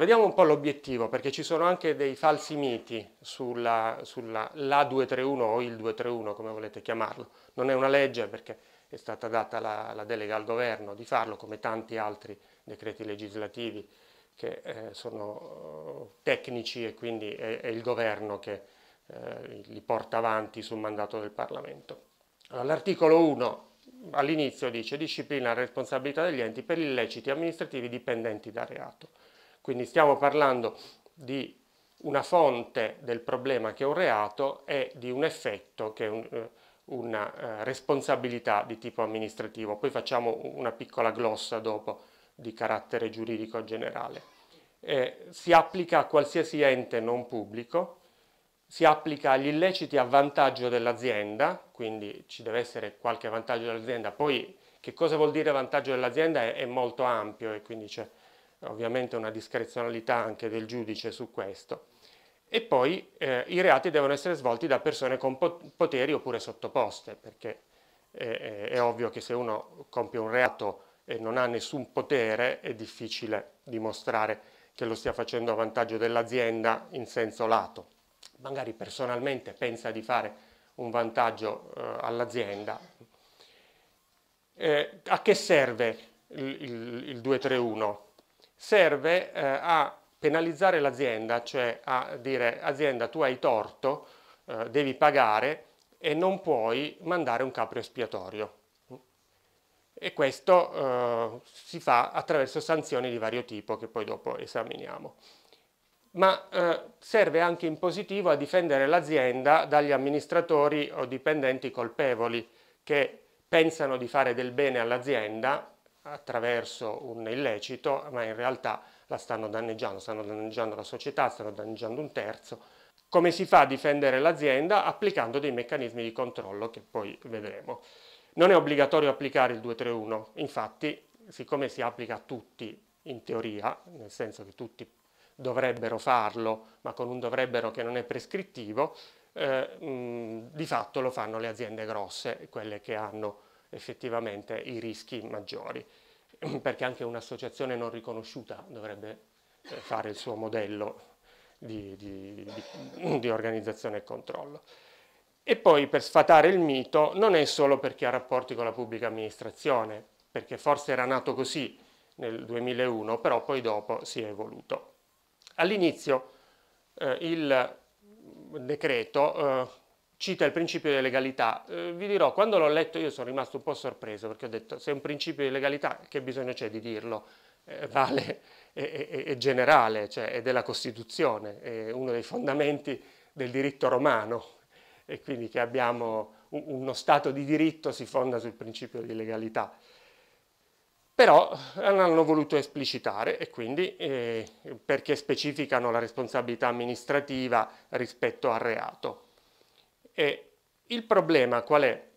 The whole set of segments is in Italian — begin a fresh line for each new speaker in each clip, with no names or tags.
Vediamo un po' l'obiettivo, perché ci sono anche dei falsi miti sulla, sulla la 231 o il 231, come volete chiamarlo. Non è una legge perché è stata data la, la delega al governo di farlo, come tanti altri decreti legislativi che eh, sono oh, tecnici e quindi è, è il governo che eh, li porta avanti sul mandato del Parlamento. L'articolo allora, 1 all'inizio dice disciplina la responsabilità degli enti per illeciti amministrativi dipendenti da reato. Quindi stiamo parlando di una fonte del problema che è un reato e di un effetto che è un, eh, una eh, responsabilità di tipo amministrativo. Poi facciamo una piccola glossa dopo di carattere giuridico generale. Eh, si applica a qualsiasi ente non pubblico, si applica agli illeciti a vantaggio dell'azienda, quindi ci deve essere qualche vantaggio dell'azienda. Poi che cosa vuol dire vantaggio dell'azienda è, è molto ampio e quindi c'è ovviamente una discrezionalità anche del giudice su questo, e poi eh, i reati devono essere svolti da persone con poteri oppure sottoposte, perché eh, eh, è ovvio che se uno compie un reato e non ha nessun potere è difficile dimostrare che lo stia facendo a vantaggio dell'azienda in senso lato. Magari personalmente pensa di fare un vantaggio eh, all'azienda. Eh, a che serve il, il, il 231? serve eh, a penalizzare l'azienda, cioè a dire azienda tu hai torto, eh, devi pagare e non puoi mandare un capro espiatorio. E questo eh, si fa attraverso sanzioni di vario tipo che poi dopo esaminiamo. Ma eh, serve anche in positivo a difendere l'azienda dagli amministratori o dipendenti colpevoli che pensano di fare del bene all'azienda attraverso un illecito, ma in realtà la stanno danneggiando, stanno danneggiando la società, stanno danneggiando un terzo. Come si fa a difendere l'azienda? Applicando dei meccanismi di controllo che poi vedremo. Non è obbligatorio applicare il 231, infatti, siccome si applica a tutti in teoria, nel senso che tutti dovrebbero farlo, ma con un dovrebbero che non è prescrittivo, eh, mh, di fatto lo fanno le aziende grosse, quelle che hanno effettivamente i rischi maggiori, perché anche un'associazione non riconosciuta dovrebbe eh, fare il suo modello di, di, di, di organizzazione e controllo. E poi per sfatare il mito non è solo perché ha rapporti con la pubblica amministrazione, perché forse era nato così nel 2001, però poi dopo si è evoluto. All'inizio eh, il decreto eh, cita il principio di legalità. Eh, vi dirò, quando l'ho letto io sono rimasto un po' sorpreso perché ho detto se è un principio di legalità che bisogno c'è di dirlo? Eh, vale, è, è, è, generale, cioè è della Costituzione, è uno dei fondamenti del diritto romano e quindi che abbiamo un, uno Stato di diritto si fonda sul principio di legalità. Però eh, l'hanno voluto esplicitare e quindi eh, perché specificano la responsabilità amministrativa rispetto al reato. E il problema qual è?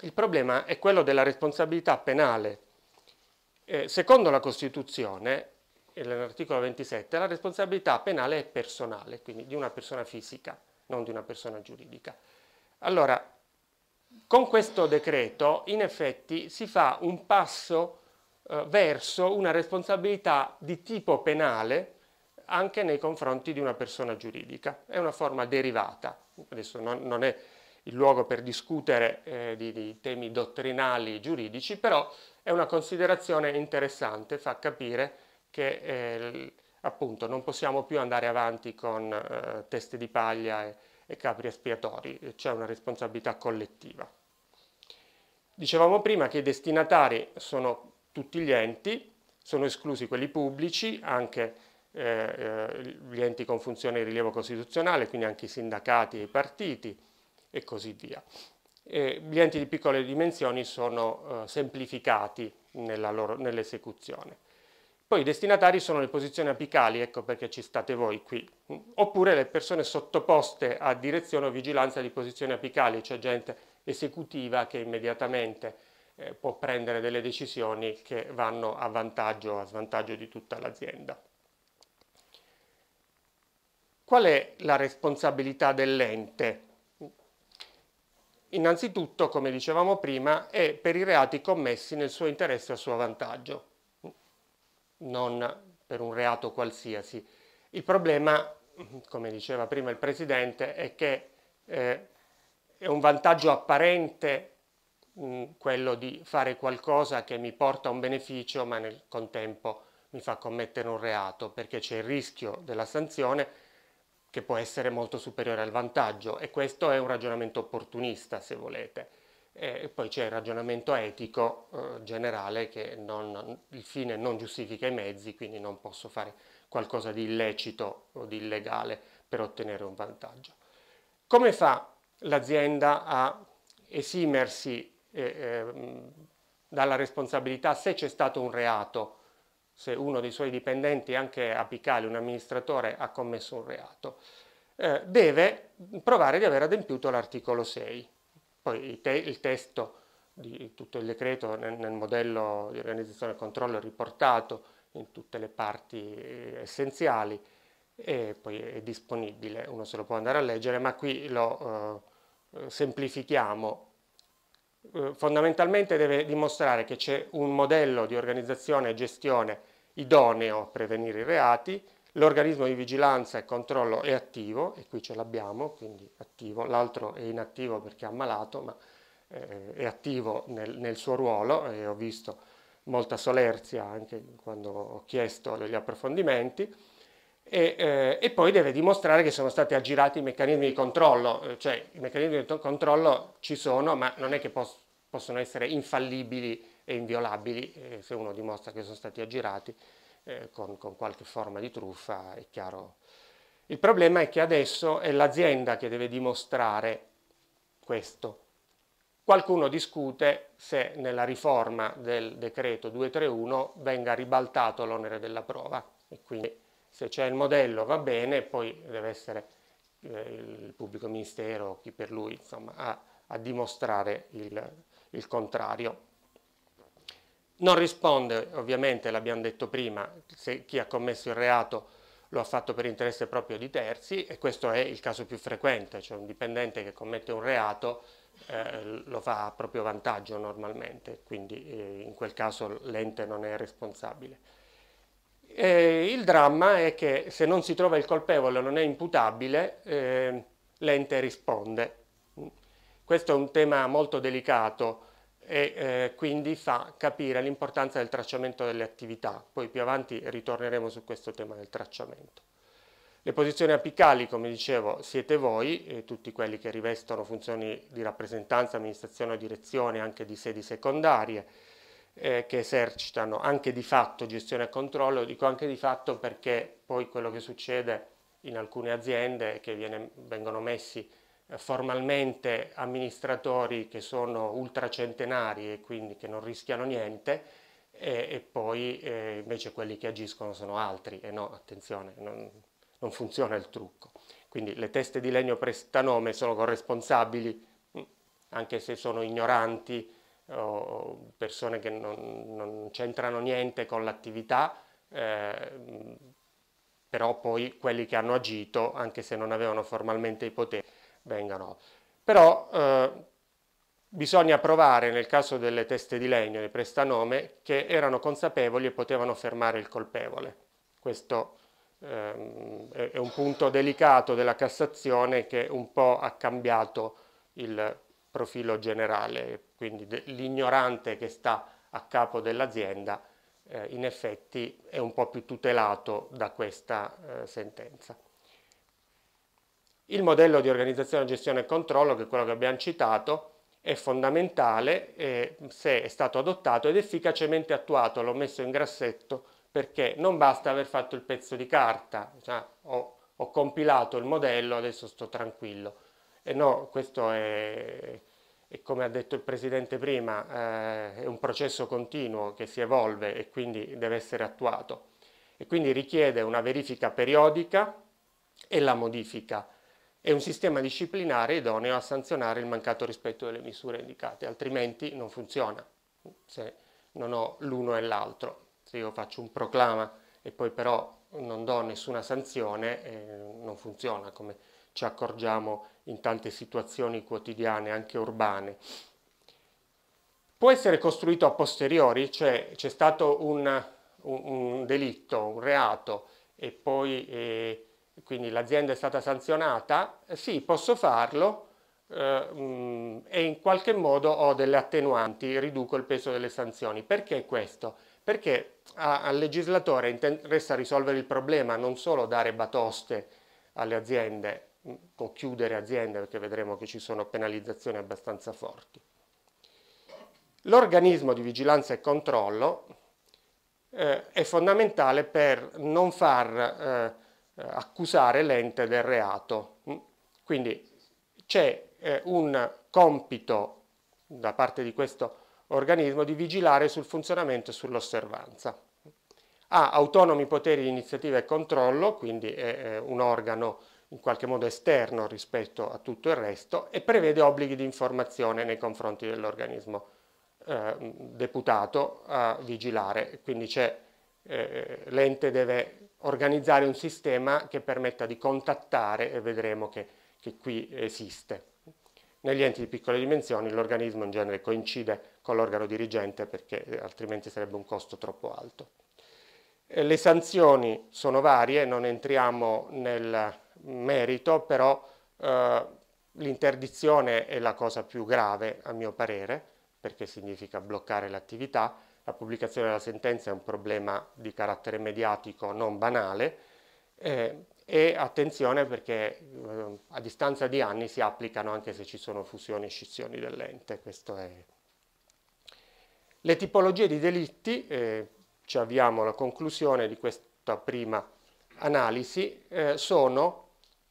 Il problema è quello della responsabilità penale. Eh, secondo la Costituzione, nell'articolo 27, la responsabilità penale è personale, quindi di una persona fisica, non di una persona giuridica. Allora, con questo decreto in effetti si fa un passo eh, verso una responsabilità di tipo penale anche nei confronti di una persona giuridica. È una forma derivata, adesso non, non è il luogo per discutere eh, di, di, temi dottrinali giuridici, però è una considerazione interessante, fa capire che eh, appunto non possiamo più andare avanti con eh, teste di paglia e, e capri espiatori, c'è una responsabilità collettiva. Dicevamo prima che i destinatari sono tutti gli enti, sono esclusi quelli pubblici, anche eh, eh, gli enti con funzione di rilievo costituzionale, quindi anche i sindacati e i partiti e così via. E gli enti di piccole dimensioni sono eh, semplificati nell'esecuzione. Poi i destinatari sono le posizioni apicali, ecco perché ci state voi qui, oppure le persone sottoposte a direzione o vigilanza di posizioni apicali, cioè gente esecutiva che immediatamente eh, può prendere delle decisioni che vanno a vantaggio o a svantaggio di tutta l'azienda. Qual è la responsabilità dell'ente? Innanzitutto, come dicevamo prima, è per i reati commessi nel suo interesse e a suo vantaggio, non per un reato qualsiasi. Il problema, come diceva prima il Presidente, è che eh, è un vantaggio apparente quello di fare qualcosa che mi porta a un beneficio ma nel contempo mi fa commettere un reato perché c'è il rischio della sanzione che può essere molto superiore al vantaggio e questo è un ragionamento opportunista se volete. E poi c'è il ragionamento etico eh, generale che non, il fine non giustifica i mezzi, quindi non posso fare qualcosa di illecito o di illegale per ottenere un vantaggio. Come fa l'azienda a esimersi eh, eh, dalla responsabilità se c'è stato un reato se uno dei suoi dipendenti, anche apicale, un amministratore, ha commesso un reato. Eh, deve provare di aver adempiuto l'articolo 6. Poi il, te il testo di tutto il decreto nel, nel modello di organizzazione e controllo è riportato in tutte le parti eh, essenziali e poi è disponibile, uno se lo può andare a leggere, ma qui lo eh, semplifichiamo eh, fondamentalmente deve dimostrare che c'è un modello di organizzazione e gestione idoneo a prevenire i reati, l'organismo di vigilanza e controllo è attivo, e qui ce l'abbiamo, quindi attivo, l'altro è inattivo perché è ammalato, ma eh, è attivo nel, nel suo ruolo e ho visto molta solerzia anche quando ho chiesto degli approfondimenti, e, eh, e, poi deve dimostrare che sono stati aggirati i meccanismi di controllo, eh, cioè i meccanismi di controllo ci sono, ma non è che pos possono essere infallibili e inviolabili eh, se uno dimostra che sono stati aggirati eh, con, con, qualche forma di truffa, è chiaro. Il problema è che adesso è l'azienda che deve dimostrare questo. Qualcuno discute se nella riforma del decreto 231 venga ribaltato l'onere della prova e quindi se c'è il modello va bene, poi deve essere eh, il pubblico ministero o chi per lui insomma, a, a dimostrare il, il contrario. Non risponde, ovviamente, l'abbiamo detto prima, se chi ha commesso il reato lo ha fatto per interesse proprio di terzi e questo è il caso più frequente, cioè un dipendente che commette un reato eh, lo fa a proprio vantaggio normalmente, quindi eh, in quel caso l'ente non è responsabile. E il dramma è che se non si trova il colpevole o non è imputabile, eh, l'ente risponde. Questo è un tema molto delicato e eh, quindi fa capire l'importanza del tracciamento delle attività. Poi più avanti ritorneremo su questo tema del tracciamento. Le posizioni apicali, come dicevo, siete voi, eh, tutti quelli che rivestono funzioni di rappresentanza, amministrazione o direzione, anche di sedi secondarie, eh, che esercitano anche di fatto gestione e controllo, dico anche di fatto perché poi quello che succede in alcune aziende è che viene, vengono messi eh, formalmente amministratori che sono ultracentenari e quindi che non rischiano niente e, e poi eh, invece quelli che agiscono sono altri e no, attenzione, non, non funziona il trucco. Quindi le teste di legno prestanome sono corresponsabili mm, anche se sono ignoranti o persone che non, non c'entrano niente con l'attività, eh, però poi quelli che hanno agito, anche se non avevano formalmente i poteri, vengano. Però eh, bisogna provare, nel caso delle teste di legno, di prestanome, che erano consapevoli e potevano fermare il colpevole. Questo eh, è un punto delicato della Cassazione che un po' ha cambiato il profilo generale, quindi l'ignorante che sta a capo dell'azienda eh, in effetti è un po' più tutelato da questa eh, sentenza. Il modello di organizzazione, gestione e controllo, che è quello che abbiamo citato, è fondamentale eh, se è stato adottato ed efficacemente attuato, l'ho messo in grassetto perché non basta aver fatto il pezzo di carta, cioè, ho, ho compilato il modello, adesso sto tranquillo. E no, questo è, e come ha detto il Presidente prima eh, è un processo continuo che si evolve e quindi deve essere attuato e quindi richiede una verifica periodica e la modifica e un sistema disciplinare idoneo a sanzionare il mancato rispetto delle misure indicate, altrimenti non funziona se non ho l'uno e l'altro. Se io faccio un proclama e poi però non do nessuna sanzione, eh, non funziona come ci accorgiamo in tante situazioni quotidiane, anche urbane. Può essere costruito a posteriori, cioè c'è stato un, un, un delitto, un reato e poi eh, quindi l'azienda è stata sanzionata, eh, sì, posso farlo eh, mm, e in qualche modo ho delle attenuanti, riduco il peso delle sanzioni. Perché questo? Perché a, al legislatore interessa risolvere il problema, non solo dare batoste alle aziende, o chiudere aziende perché vedremo che ci sono penalizzazioni abbastanza forti. L'organismo di vigilanza e controllo eh, è fondamentale per non far eh, accusare l'ente del reato. Quindi c'è eh, un compito da parte di questo organismo di vigilare sul funzionamento e sull'osservanza. Ha autonomi poteri di iniziativa e controllo, quindi è un organo in qualche modo esterno rispetto a tutto il resto e prevede obblighi di informazione nei confronti dell'organismo eh, deputato a vigilare. Quindi c'è, eh, l'ente deve organizzare un sistema che permetta di contattare e vedremo che, che qui esiste. Negli enti di piccole dimensioni l'organismo in genere coincide con l'organo dirigente perché eh, altrimenti sarebbe un costo troppo alto. Eh, le sanzioni sono varie, non entriamo nel, merito, però eh, l'interdizione è la cosa più grave a mio parere, perché significa bloccare l'attività, la pubblicazione della sentenza è un problema di carattere mediatico non banale eh, e attenzione perché eh, a distanza di anni si applicano anche se ci sono fusioni e scissioni dell'ente, questo è... Le tipologie di delitti, eh, ci avviamo alla conclusione di questa prima analisi, eh, sono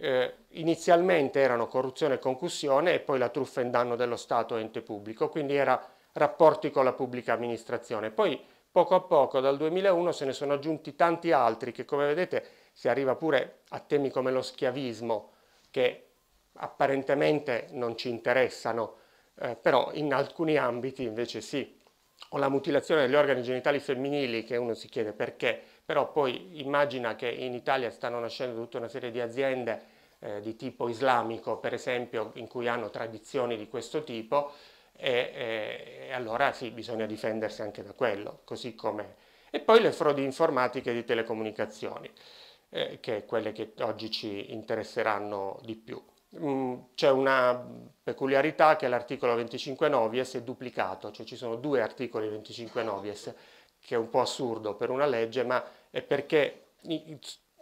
eh, inizialmente erano corruzione e concussione e poi la truffa in danno dello Stato e ente pubblico, quindi era rapporti con la pubblica amministrazione. Poi poco a poco dal 2001 se ne sono aggiunti tanti altri che come vedete si arriva pure a temi come lo schiavismo che apparentemente non ci interessano, eh, però in alcuni ambiti invece sì o la mutilazione degli organi genitali femminili, che uno si chiede perché, però poi immagina che in Italia stanno nascendo tutta una serie di aziende eh, di tipo islamico, per esempio, in cui hanno tradizioni di questo tipo, e, e, allora sì, bisogna difendersi anche da quello, così come... E poi le frodi informatiche di telecomunicazioni, eh, che è quelle che oggi ci interesseranno di più. Mm, c'è una peculiarità che l'articolo 25 novies è duplicato, cioè ci sono due articoli 25 novies, che è un po' assurdo per una legge, ma è perché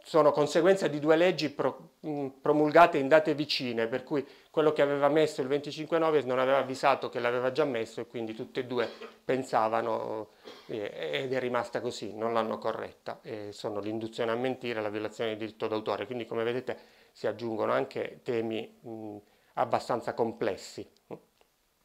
sono conseguenza di due leggi pro, promulgate in date vicine, per cui quello che aveva messo il 25 9 non aveva avvisato che l'aveva già messo e quindi tutte e due pensavano eh, ed è rimasta così, non l'hanno corretta. Eh, sono l'induzione a mentire e la violazione del diritto d'autore, quindi come vedete si aggiungono anche temi mh, abbastanza complessi.